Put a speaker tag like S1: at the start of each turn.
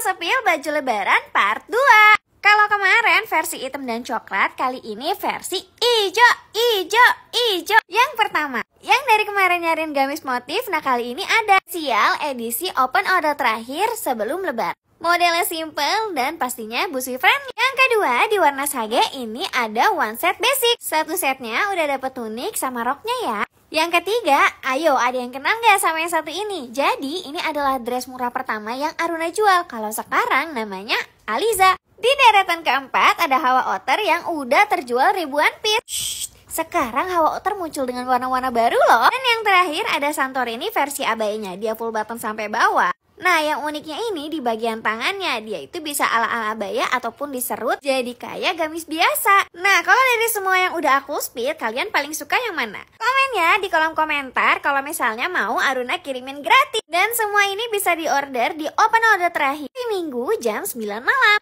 S1: Spill Baju Lebaran Part 2 Kalau kemarin versi hitam dan coklat, kali ini versi ijo, ijo, ijo Yang pertama, yang dari kemarin nyariin gamis motif, nah kali ini ada Sial edisi open order terakhir sebelum lebar. Modelnya simple dan pastinya busi friend Yang kedua, di warna sage ini ada one set basic. Satu setnya udah dapet tunik sama roknya ya. Yang ketiga, ayo ada yang kenal nggak sama yang satu ini? Jadi ini adalah dress murah pertama yang Aruna jual. Kalau sekarang namanya Aliza. Di deretan keempat ada Hawa Otter yang udah terjual ribuan piece. Shh, sekarang Hawa Otter muncul dengan warna-warna baru loh. Dan yang terakhir ada Santorini versi abainya. Dia full button sampai bawah. Nah, yang uniknya ini di bagian tangannya, dia itu bisa ala-ala baya ataupun diserut jadi kayak gamis biasa. Nah, kalau dari semua yang udah aku speed, kalian paling suka yang mana? Komen ya di kolom komentar kalau misalnya mau Aruna kirimin gratis. Dan semua ini bisa diorder di open order terakhir di minggu jam 9 malam.